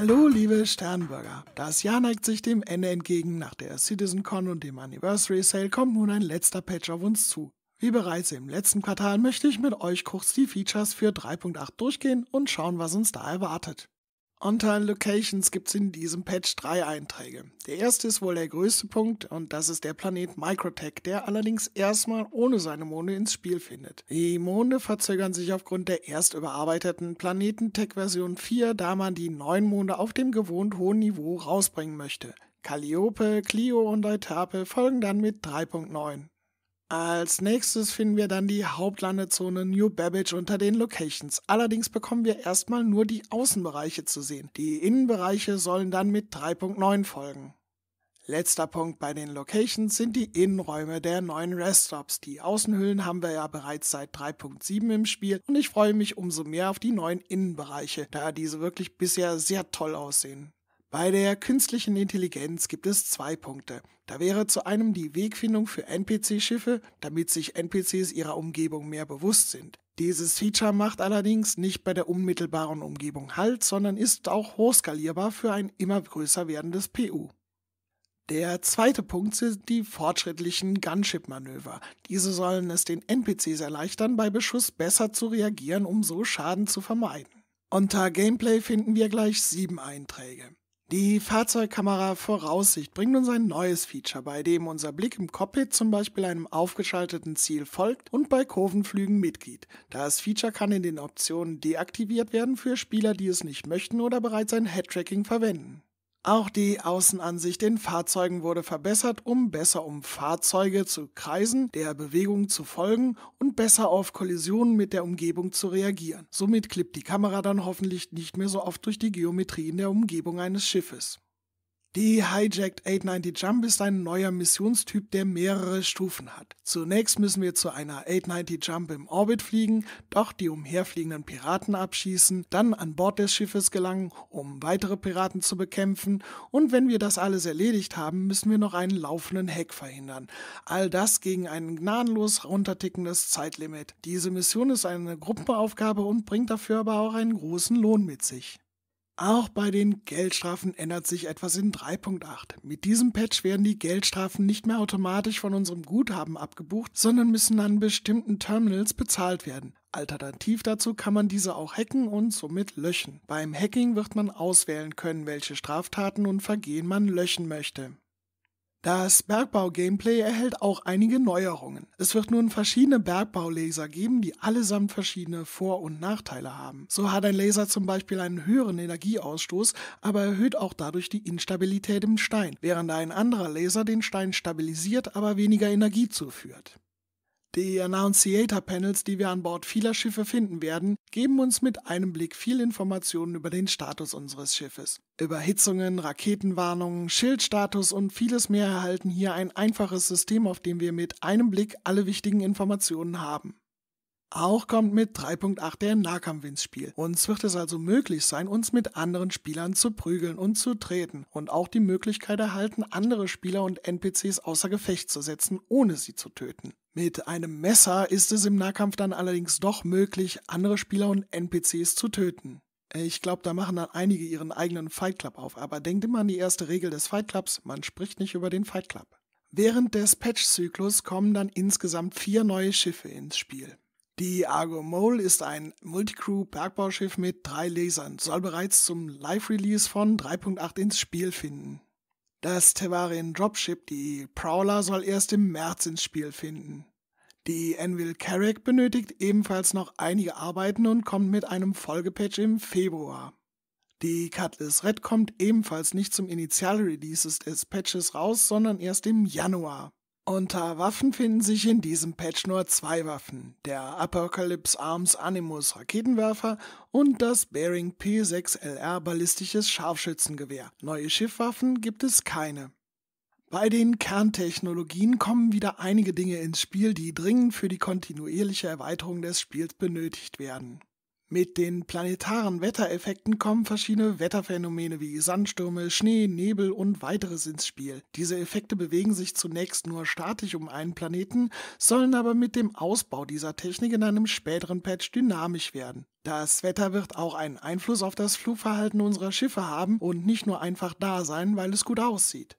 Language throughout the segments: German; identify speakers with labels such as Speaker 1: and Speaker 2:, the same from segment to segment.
Speaker 1: Hallo, liebe Sternburger. Das Jahr neigt sich dem Ende entgegen. Nach der CitizenCon und dem Anniversary Sale kommt nun ein letzter Patch auf uns zu. Wie bereits im letzten Quartal möchte ich mit euch kurz die Features für 3.8 durchgehen und schauen, was uns da erwartet. On-Time-Locations gibt es in diesem Patch drei Einträge. Der erste ist wohl der größte Punkt und das ist der Planet Microtech, der allerdings erstmal ohne seine Monde ins Spiel findet. Die Monde verzögern sich aufgrund der erst überarbeiteten Planetentech-Version 4, da man die neuen Monde auf dem gewohnt hohen Niveau rausbringen möchte. Calliope, Clio und Euterpe folgen dann mit 3.9. Als nächstes finden wir dann die Hauptlandezone New Babbage unter den Locations. Allerdings bekommen wir erstmal nur die Außenbereiche zu sehen. Die Innenbereiche sollen dann mit 3.9 folgen. Letzter Punkt bei den Locations sind die Innenräume der neuen Reststops. Die Außenhüllen haben wir ja bereits seit 3.7 im Spiel und ich freue mich umso mehr auf die neuen Innenbereiche, da diese wirklich bisher sehr toll aussehen. Bei der künstlichen Intelligenz gibt es zwei Punkte. Da wäre zu einem die Wegfindung für NPC-Schiffe, damit sich NPCs ihrer Umgebung mehr bewusst sind. Dieses Feature macht allerdings nicht bei der unmittelbaren Umgebung Halt, sondern ist auch hochskalierbar für ein immer größer werdendes PU. Der zweite Punkt sind die fortschrittlichen Gunship-Manöver. Diese sollen es den NPCs erleichtern, bei Beschuss besser zu reagieren, um so Schaden zu vermeiden. Unter Gameplay finden wir gleich sieben Einträge. Die Fahrzeugkamera Voraussicht bringt uns ein neues Feature, bei dem unser Blick im Cockpit zum Beispiel einem aufgeschalteten Ziel folgt und bei Kurvenflügen mitgeht. Das Feature kann in den Optionen deaktiviert werden für Spieler, die es nicht möchten oder bereits ein Headtracking verwenden. Auch die Außenansicht in Fahrzeugen wurde verbessert, um besser um Fahrzeuge zu kreisen, der Bewegung zu folgen und besser auf Kollisionen mit der Umgebung zu reagieren. Somit klippt die Kamera dann hoffentlich nicht mehr so oft durch die Geometrie in der Umgebung eines Schiffes. Die Hijacked 890 Jump ist ein neuer Missionstyp, der mehrere Stufen hat. Zunächst müssen wir zu einer 890 Jump im Orbit fliegen, doch die umherfliegenden Piraten abschießen, dann an Bord des Schiffes gelangen, um weitere Piraten zu bekämpfen und wenn wir das alles erledigt haben, müssen wir noch einen laufenden Hack verhindern. All das gegen ein gnadenlos runtertickendes Zeitlimit. Diese Mission ist eine Gruppenaufgabe und bringt dafür aber auch einen großen Lohn mit sich. Auch bei den Geldstrafen ändert sich etwas in 3.8. Mit diesem Patch werden die Geldstrafen nicht mehr automatisch von unserem Guthaben abgebucht, sondern müssen an bestimmten Terminals bezahlt werden. Alternativ dazu kann man diese auch hacken und somit löschen. Beim Hacking wird man auswählen können, welche Straftaten und Vergehen man löschen möchte. Das Bergbau-Gameplay erhält auch einige Neuerungen. Es wird nun verschiedene Bergbaulaser geben, die allesamt verschiedene Vor- und Nachteile haben. So hat ein Laser zum Beispiel einen höheren Energieausstoß, aber erhöht auch dadurch die Instabilität im Stein, während ein anderer Laser den Stein stabilisiert, aber weniger Energie zuführt. Die Annunciator-Panels, die wir an Bord vieler Schiffe finden werden, geben uns mit einem Blick viel Informationen über den Status unseres Schiffes. Über Hitzungen, Raketenwarnungen, Schildstatus und vieles mehr erhalten hier ein einfaches System, auf dem wir mit einem Blick alle wichtigen Informationen haben. Auch kommt mit 3.8 der Nahkampf ins Spiel. Uns wird es also möglich sein, uns mit anderen Spielern zu prügeln und zu treten und auch die Möglichkeit erhalten, andere Spieler und NPCs außer Gefecht zu setzen, ohne sie zu töten. Mit einem Messer ist es im Nahkampf dann allerdings doch möglich, andere Spieler und NPCs zu töten. Ich glaube, da machen dann einige ihren eigenen Fight Club auf, aber denkt immer an die erste Regel des Fight Clubs, man spricht nicht über den Fight Club. Während des Patch-Zyklus kommen dann insgesamt vier neue Schiffe ins Spiel. Die Argo Mole ist ein Multicrew-Bergbauschiff mit drei Lasern, soll bereits zum Live-Release von 3.8 ins Spiel finden. Das Tevarian Dropship, die Prowler, soll erst im März ins Spiel finden. Die Anvil Carrack benötigt ebenfalls noch einige Arbeiten und kommt mit einem Folgepatch im Februar. Die Cutlass Red kommt ebenfalls nicht zum Initial-Releases des Patches raus, sondern erst im Januar. Unter Waffen finden sich in diesem Patch nur zwei Waffen, der Apocalypse Arms Animus Raketenwerfer und das Bering P6LR ballistisches Scharfschützengewehr. Neue Schiffwaffen gibt es keine. Bei den Kerntechnologien kommen wieder einige Dinge ins Spiel, die dringend für die kontinuierliche Erweiterung des Spiels benötigt werden. Mit den planetaren Wettereffekten kommen verschiedene Wetterphänomene wie Sandstürme, Schnee, Nebel und weiteres ins Spiel. Diese Effekte bewegen sich zunächst nur statisch um einen Planeten, sollen aber mit dem Ausbau dieser Technik in einem späteren Patch dynamisch werden. Das Wetter wird auch einen Einfluss auf das Flugverhalten unserer Schiffe haben und nicht nur einfach da sein, weil es gut aussieht.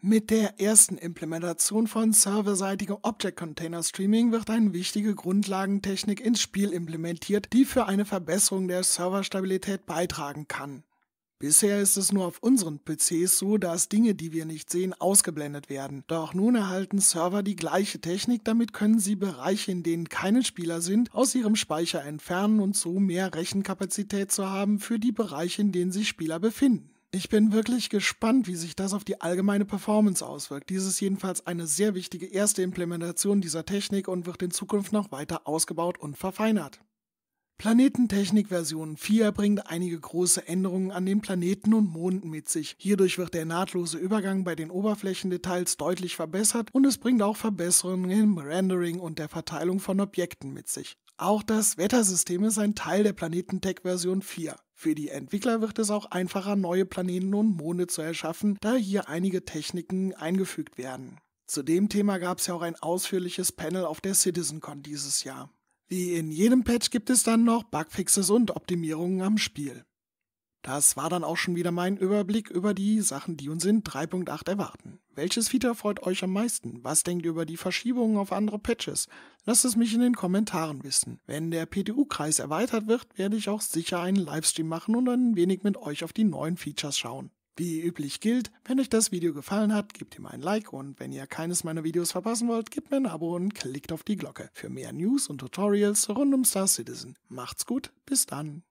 Speaker 1: Mit der ersten Implementation von serverseitigem Object Container Streaming wird eine wichtige Grundlagentechnik ins Spiel implementiert, die für eine Verbesserung der Serverstabilität beitragen kann. Bisher ist es nur auf unseren PCs so, dass Dinge, die wir nicht sehen, ausgeblendet werden. Doch nun erhalten Server die gleiche Technik, damit können sie Bereiche, in denen keine Spieler sind, aus ihrem Speicher entfernen und so mehr Rechenkapazität zu haben für die Bereiche, in denen sich Spieler befinden. Ich bin wirklich gespannt, wie sich das auf die allgemeine Performance auswirkt. Dies ist jedenfalls eine sehr wichtige erste Implementation dieser Technik und wird in Zukunft noch weiter ausgebaut und verfeinert. Planetentechnik Version 4 bringt einige große Änderungen an den Planeten und Monden mit sich. Hierdurch wird der nahtlose Übergang bei den Oberflächendetails deutlich verbessert und es bringt auch Verbesserungen im Rendering und der Verteilung von Objekten mit sich. Auch das Wettersystem ist ein Teil der Planetentech Version 4. Für die Entwickler wird es auch einfacher, neue Planeten und Monde zu erschaffen, da hier einige Techniken eingefügt werden. Zu dem Thema gab es ja auch ein ausführliches Panel auf der CitizenCon dieses Jahr. Wie in jedem Patch gibt es dann noch Bugfixes und Optimierungen am Spiel. Das war dann auch schon wieder mein Überblick über die Sachen, die uns in 3.8 erwarten. Welches Feature freut euch am meisten? Was denkt ihr über die Verschiebungen auf andere Patches? Lasst es mich in den Kommentaren wissen. Wenn der PTU-Kreis erweitert wird, werde ich auch sicher einen Livestream machen und ein wenig mit euch auf die neuen Features schauen. Wie üblich gilt, wenn euch das Video gefallen hat, gebt ihm ein Like und wenn ihr keines meiner Videos verpassen wollt, gebt mir ein Abo und klickt auf die Glocke für mehr News und Tutorials rund um Star Citizen. Macht's gut, bis dann.